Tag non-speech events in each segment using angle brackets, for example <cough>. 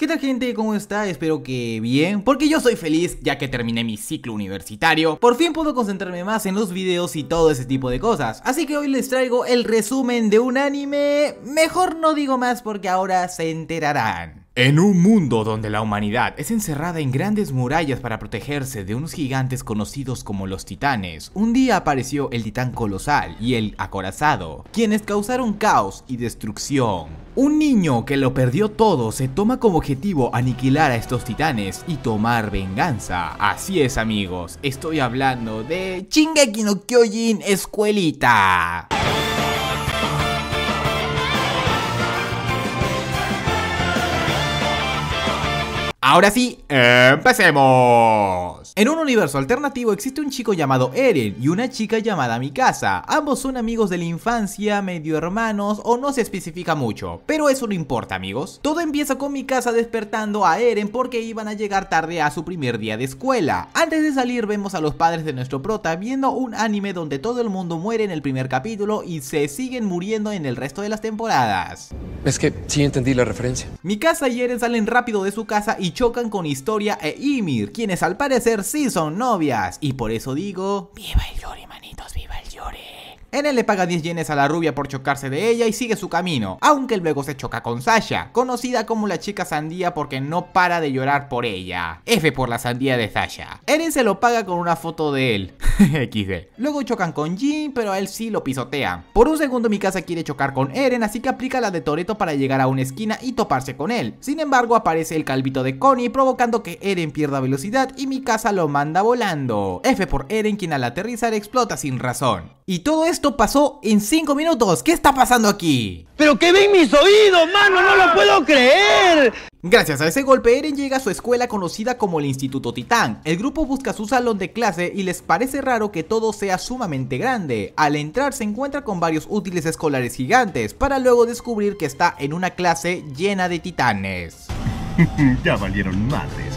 ¿Qué tal gente? ¿Cómo está? Espero que bien, porque yo soy feliz ya que terminé mi ciclo universitario. Por fin puedo concentrarme más en los videos y todo ese tipo de cosas. Así que hoy les traigo el resumen de un anime... Mejor no digo más porque ahora se enterarán. En un mundo donde la humanidad es encerrada en grandes murallas para protegerse de unos gigantes conocidos como los titanes, un día apareció el titán colosal y el acorazado, quienes causaron caos y destrucción. Un niño que lo perdió todo se toma como objetivo aniquilar a estos titanes y tomar venganza. Así es amigos, estoy hablando de Chingeki no Kyojin Escuelita. Ahora sí, empecemos. En un universo alternativo existe un chico llamado Eren y una chica llamada Mikasa. Ambos son amigos de la infancia, medio hermanos o no se especifica mucho, pero eso no importa amigos. Todo empieza con Mikasa despertando a Eren porque iban a llegar tarde a su primer día de escuela. Antes de salir vemos a los padres de nuestro prota viendo un anime donde todo el mundo muere en el primer capítulo y se siguen muriendo en el resto de las temporadas. Es que sí entendí la referencia. Mikasa y Eren salen rápido de su casa y chocan con Historia e Ymir, quienes al parecer sí son novias. Y por eso digo, viva el Yuri, manitos, viva el Eren le paga 10 yenes a la rubia por chocarse de ella y sigue su camino, aunque luego se choca con Sasha, conocida como la chica sandía porque no para de llorar por ella. F por la sandía de Sasha. Eren se lo paga con una foto de él. <laughs> XD. Luego chocan con Jin, pero a él sí lo pisotean. Por un segundo Mikasa quiere chocar con Eren, así que aplica la de Toreto para llegar a una esquina y toparse con él. Sin embargo, aparece el calvito de Connie provocando que Eren pierda velocidad y Mikasa lo manda volando. F por Eren quien al aterrizar explota sin razón. Y todo esto pasó en 5 minutos. ¿Qué está pasando aquí? ¡Pero qué ven mis oídos, mano! ¡No lo puedo creer! Gracias a ese golpe, Eren llega a su escuela conocida como el Instituto Titán. El grupo busca su salón de clase y les parece raro que todo sea sumamente grande. Al entrar se encuentra con varios útiles escolares gigantes, para luego descubrir que está en una clase llena de titanes. <laughs> ya valieron madre.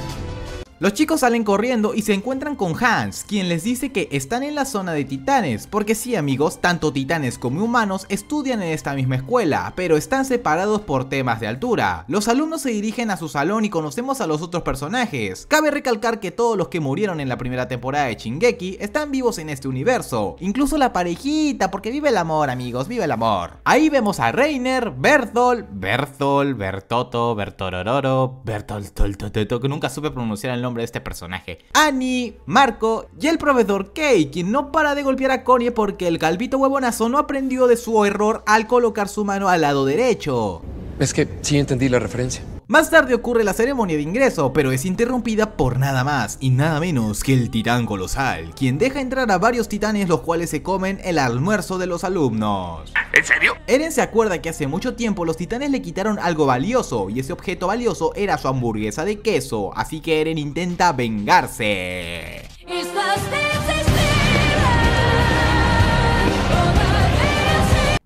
Los chicos salen corriendo y se encuentran con Hans, quien les dice que están en la zona de titanes, porque sí amigos, tanto titanes como humanos estudian en esta misma escuela, pero están separados por temas de altura. Los alumnos se dirigen a su salón y conocemos a los otros personajes. Cabe recalcar que todos los que murieron en la primera temporada de Shingeki están vivos en este universo, incluso la parejita, porque vive el amor amigos, vive el amor. Ahí vemos a Reiner, Bertol, Bertol, Bertoto, Bertorororo, Bertol, que nunca supe pronunciar el nombre de este personaje. Annie, Marco y el proveedor Kei, quien no para de golpear a Connie porque el calvito huevonazo no aprendió de su error al colocar su mano al lado derecho. Es que sí entendí la referencia. Más tarde ocurre la ceremonia de ingreso, pero es interrumpida por nada más y nada menos que el titán colosal, quien deja entrar a varios titanes los cuales se comen el almuerzo de los alumnos. ¿En serio? Eren se acuerda que hace mucho tiempo los titanes le quitaron algo valioso y ese objeto valioso era su hamburguesa de queso, así que Eren intenta vengarse. ¿Estás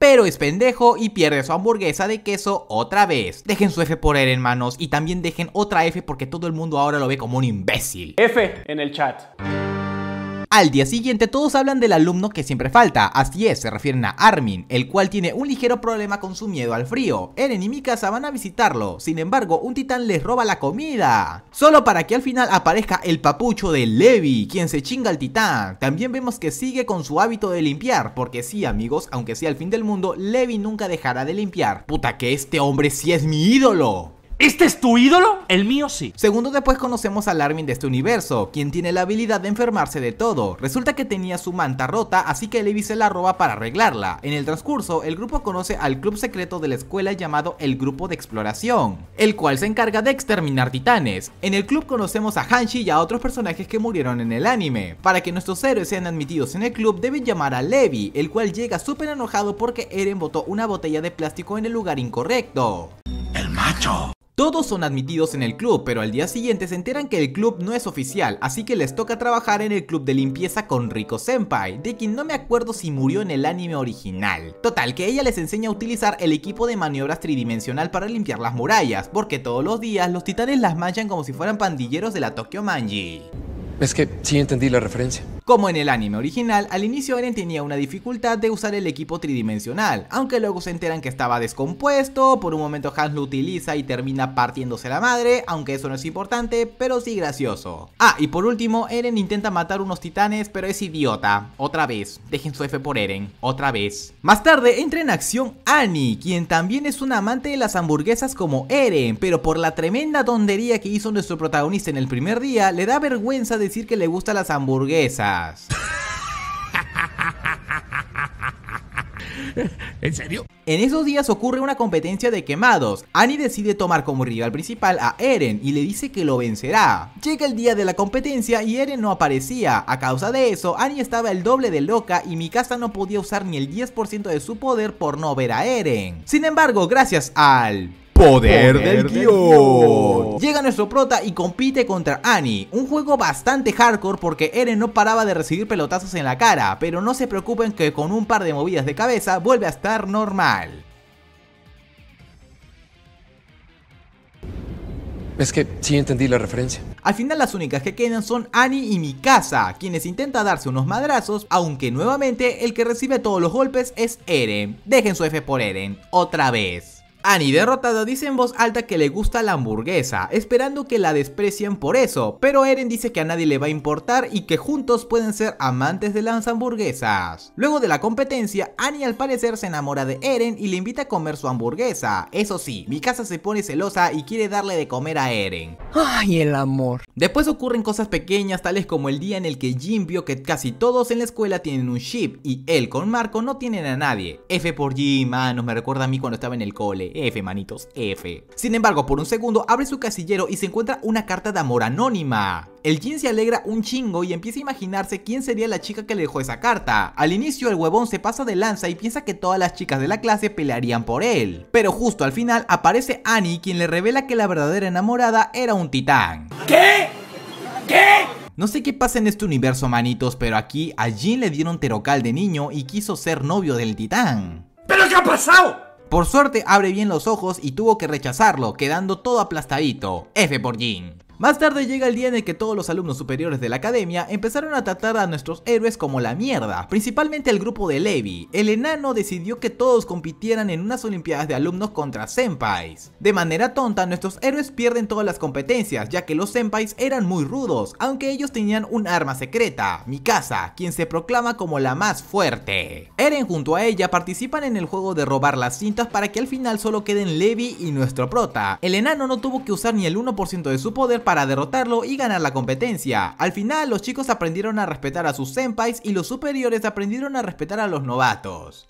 pero es pendejo y pierde su hamburguesa de queso otra vez. Dejen su F por él, hermanos, y también dejen otra F porque todo el mundo ahora lo ve como un imbécil. F en el chat. Al día siguiente todos hablan del alumno que siempre falta, así es, se refieren a Armin, el cual tiene un ligero problema con su miedo al frío. Eren y Mikasa van a visitarlo, sin embargo un titán les roba la comida, solo para que al final aparezca el papucho de Levi, quien se chinga al titán. También vemos que sigue con su hábito de limpiar, porque sí amigos, aunque sea el fin del mundo, Levi nunca dejará de limpiar. Puta que este hombre sí es mi ídolo. ¿Este es tu ídolo? El mío sí. Segundo después conocemos al Armin de este universo, quien tiene la habilidad de enfermarse de todo. Resulta que tenía su manta rota, así que Levi se la roba para arreglarla. En el transcurso, el grupo conoce al club secreto de la escuela llamado el Grupo de Exploración, el cual se encarga de exterminar titanes. En el club conocemos a Hanshi y a otros personajes que murieron en el anime. Para que nuestros héroes sean admitidos en el club, deben llamar a Levi, el cual llega súper enojado porque Eren botó una botella de plástico en el lugar incorrecto. El macho. Todos son admitidos en el club, pero al día siguiente se enteran que el club no es oficial, así que les toca trabajar en el club de limpieza con Riko Senpai, de quien no me acuerdo si murió en el anime original. Total, que ella les enseña a utilizar el equipo de maniobras tridimensional para limpiar las murallas, porque todos los días los titanes las manchan como si fueran pandilleros de la Tokyo Manji. Es que sí entendí la referencia. Como en el anime original, al inicio Eren tenía una dificultad de usar el equipo tridimensional, aunque luego se enteran que estaba descompuesto, por un momento Hans lo utiliza y termina partiéndose la madre, aunque eso no es importante, pero sí gracioso. Ah, y por último, Eren intenta matar unos titanes, pero es idiota. Otra vez, dejen su F por Eren, otra vez. Más tarde entra en acción Annie, quien también es un amante de las hamburguesas como Eren, pero por la tremenda tontería que hizo nuestro protagonista en el primer día, le da vergüenza de decir que le gustan las hamburguesas. ¿En serio? En esos días ocurre una competencia de quemados. Annie decide tomar como rival principal a Eren y le dice que lo vencerá. Llega el día de la competencia y Eren no aparecía. A causa de eso, Annie estaba el doble de loca y Mikasa no podía usar ni el 10% de su poder por no ver a Eren. Sin embargo, gracias al Poder, del, guión. Llega nuestro prota y compite contra Annie. Un juego bastante hardcore porque Eren no paraba de recibir pelotazos en la cara, pero no se preocupen que con un par de movidas de cabeza vuelve a estar normal. Es que sí entendí la referencia. Al final las únicas que quedan son Annie y Mikasa, quienes intentan darse unos madrazos, aunque nuevamente el que recibe todos los golpes es Eren. Dejen su F por Eren, otra vez. Annie ah, derrotada dice en voz alta que le gusta la hamburguesa, esperando que la desprecien por eso, pero Eren dice que a nadie le va a importar y que juntos pueden ser amantes de las hamburguesas. Luego de la competencia, Annie al parecer se enamora de Eren y le invita a comer su hamburguesa. Eso sí, Mikasa se pone celosa y quiere darle de comer a Eren. ¡Ay, el amor! Después ocurren cosas pequeñas tales como el día en el que Jim vio que casi todos en la escuela tienen un ship y él con Marco no tienen a nadie. F por Jim, manos, ah, me recuerda a mí cuando estaba en el cole. F, manitos, F. Sin embargo, por un segundo abre su casillero y se encuentra una carta de amor anónima. El Jin se alegra un chingo y empieza a imaginarse quién sería la chica que le dejó esa carta. Al inicio el huevón se pasa de lanza y piensa que todas las chicas de la clase pelearían por él. Pero justo al final aparece Annie quien le revela que la verdadera enamorada era un titán. ¿Qué? ¿Qué? No sé qué pasa en este universo, manitos, pero aquí a Jin le dieron terocal de niño y quiso ser novio del titán. ¿Pero qué ha pasado? Por suerte abre bien los ojos y tuvo que rechazarlo, quedando todo aplastadito. F por Jin. Más tarde llega el día en el que todos los alumnos superiores de la academia empezaron a tratar a nuestros héroes como la mierda, principalmente el grupo de Levi. El enano decidió que todos compitieran en unas olimpiadas de alumnos contra senpais. De manera tonta, nuestros héroes pierden todas las competencias, ya que los senpais eran muy rudos, aunque ellos tenían un arma secreta, Mikasa, quien se proclama como la más fuerte. Eren junto a ella participan en el juego de robar las cintas para que al final solo queden Levi y nuestro prota. El enano no tuvo que usar ni el 1% de su poder para derrotarlo y ganar la competencia. Al final los chicos aprendieron a respetar a sus senpais y los superiores aprendieron a respetar a los novatos.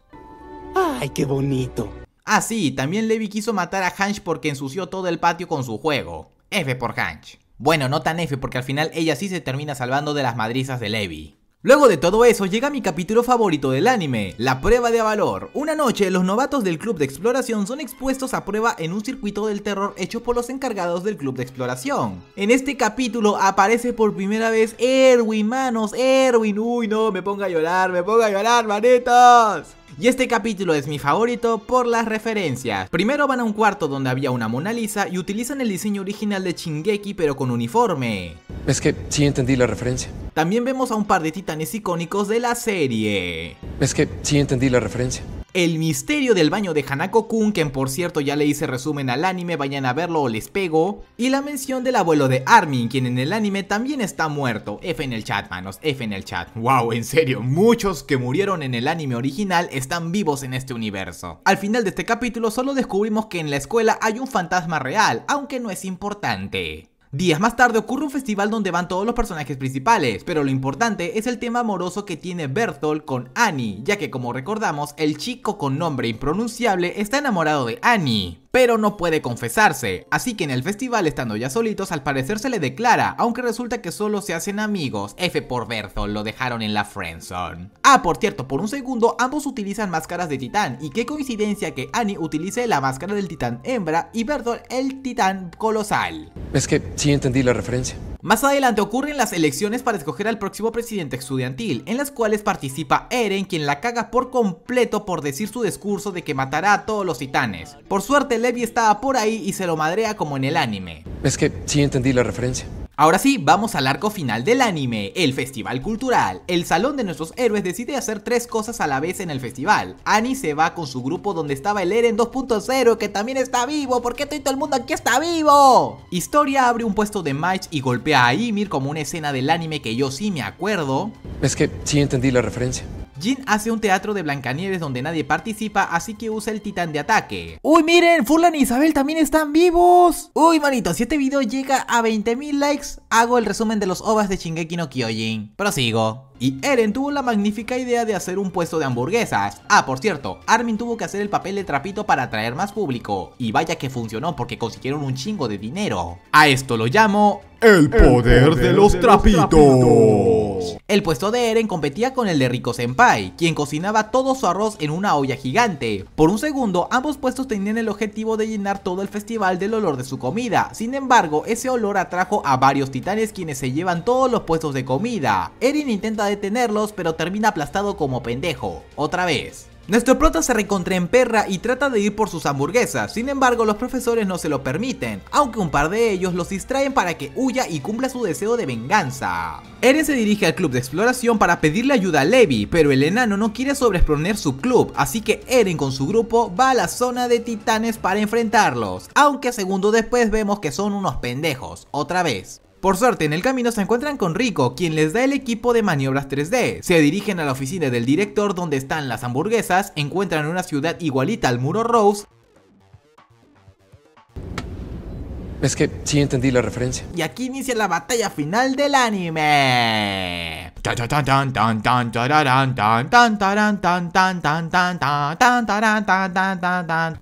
¡Ay, qué bonito! Ah sí, también Levi quiso matar a Hanch porque ensució todo el patio con su juego. F por Hanch. Bueno, no tan F porque al final ella sí se termina salvando de las madrizas de Levi. Luego de todo eso llega mi capítulo favorito del anime, la prueba de valor. Una noche los novatos del club de exploración son expuestos a prueba en un circuito del terror hecho por los encargados del club de exploración. En este capítulo aparece por primera vez Erwin, manos, Erwin, uy no, me ponga a llorar, me ponga a llorar, manitos. Y este capítulo es mi favorito por las referencias. Primero van a un cuarto donde había una Mona Lisa y utilizan el diseño original de Chingeki pero con uniforme. Es que sí entendí la referencia también vemos a un par de titanes icónicos de la serie. Es que sí entendí la referencia. El misterio del baño de Hanako Kun, que por cierto ya le hice resumen al anime, vayan a verlo o les pego. Y la mención del abuelo de Armin, quien en el anime también está muerto. F en el chat, manos, F en el chat. Wow, en serio, muchos que murieron en el anime original están vivos en este universo. Al final de este capítulo solo descubrimos que en la escuela hay un fantasma real, aunque no es importante. Días más tarde ocurre un festival donde van todos los personajes principales, pero lo importante es el tema amoroso que tiene Bertol con Annie, ya que como recordamos, el chico con nombre impronunciable está enamorado de Annie, pero no puede confesarse, así que en el festival estando ya solitos al parecer se le declara, aunque resulta que solo se hacen amigos, F por Bertol, lo dejaron en la friendzone. Ah, por cierto, por un segundo ambos utilizan máscaras de titán, y qué coincidencia que Annie utilice la máscara del titán hembra y Bertol el titán colosal. Es que sí entendí la referencia. Más adelante ocurren las elecciones para escoger al próximo presidente estudiantil, en las cuales participa Eren, quien la caga por completo por decir su discurso de que matará a todos los titanes. Por suerte, Levi estaba por ahí y se lo madrea como en el anime. Es que sí entendí la referencia. Ahora sí, vamos al arco final del anime, el festival cultural. El salón de nuestros héroes decide hacer tres cosas a la vez en el festival. Annie se va con su grupo donde estaba el Eren 2.0 que también está vivo, ¿por qué todo el mundo aquí está vivo? Historia abre un puesto de match y golpea a Ymir como una escena del anime que yo sí me acuerdo. Es que sí entendí la referencia. Jin hace un teatro de Blancanieves donde nadie participa, así que usa el titán de ataque. ¡Uy, miren! Fulan y Isabel también están vivos. ¡Uy, manito! Si este video llega a 20.000 likes, hago el resumen de los obras de Shingeki no Kyojin. Prosigo. Y Eren tuvo la magnífica idea de hacer un puesto de hamburguesas. Ah, por cierto, Armin tuvo que hacer el papel de trapito para atraer más público. Y vaya que funcionó porque consiguieron un chingo de dinero. A esto lo llamo el poder, de, los, trapitos. los trapitos. El puesto de Eren competía con el de Rico Senpai, quien cocinaba todo su arroz en una olla gigante. Por un segundo, ambos puestos tenían el objetivo de llenar todo el festival del olor de su comida. Sin embargo, ese olor atrajo a varios titanes quienes se llevan todos los puestos de comida. Eren intenta detenerlos, pero termina aplastado como pendejo. Otra vez. Nuestro prota se en perra y trata de ir por sus hamburguesas, sin embargo los profesores no se lo permiten, aunque un par de ellos los distraen para que huya y cumpla su deseo de venganza. Eren se dirige al club de exploración para pedirle ayuda a Levi, pero el enano no quiere sobreexponer su club, así que Eren con su grupo va a la zona de titanes para enfrentarlos, aunque segundos después vemos que son unos pendejos, otra vez. Por suerte, en el camino se encuentran con Rico, quien les da el equipo de maniobras 3D. Se dirigen a la oficina del director donde están las hamburguesas, encuentran una ciudad igualita al muro Rose Es que sí entendí la referencia. Y aquí inicia la batalla final del anime.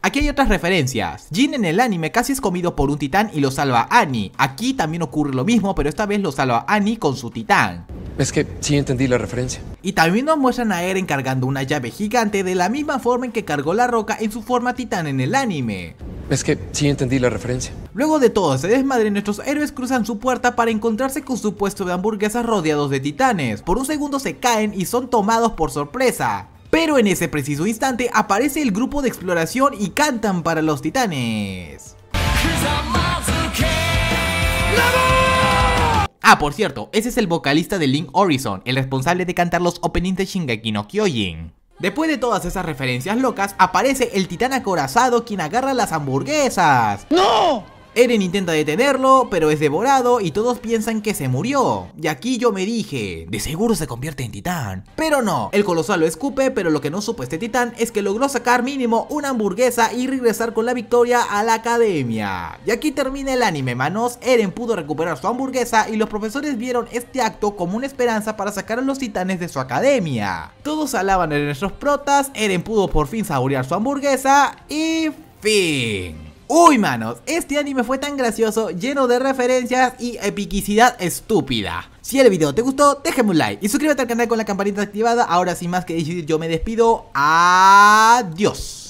Aquí hay otras referencias. Jin en el anime casi es comido por un titán y lo salva Annie. Aquí también ocurre lo mismo, pero esta vez lo salva Annie con su titán. Es que sí entendí la referencia. Y también nos muestran a Eren cargando una llave gigante de la misma forma en que cargó la roca en su forma titán en el anime. Es que sí entendí la referencia. Luego de todo se este desmadre, nuestros héroes cruzan su puerta para encontrarse con su puesto de hamburguesas rodeados de titanes. Por un segundo se caen y son tomados por sorpresa. Pero en ese preciso instante aparece el grupo de exploración y cantan para los titanes. Ah, por cierto, ese es el vocalista de Link Horizon, el responsable de cantar los openings de Shingeki no Kyojin. Después de todas esas referencias locas, aparece el titán acorazado quien agarra las hamburguesas. ¡No! Eren intenta detenerlo, pero es devorado y todos piensan que se murió. Y aquí yo me dije, de seguro se convierte en titán. Pero no, el colosal lo escupe, pero lo que no supo este titán es que logró sacar mínimo una hamburguesa y regresar con la victoria a la academia. Y aquí termina el anime, manos. Eren pudo recuperar su hamburguesa y los profesores vieron este acto como una esperanza para sacar a los titanes de su academia. Todos alaban a nuestros protas, Eren pudo por fin saborear su hamburguesa y fin. Uy manos, este anime fue tan gracioso, lleno de referencias y epicidad estúpida. Si el video te gustó, déjame un like y suscríbete al canal con la campanita activada. Ahora sin más que decir, yo me despido. Adiós.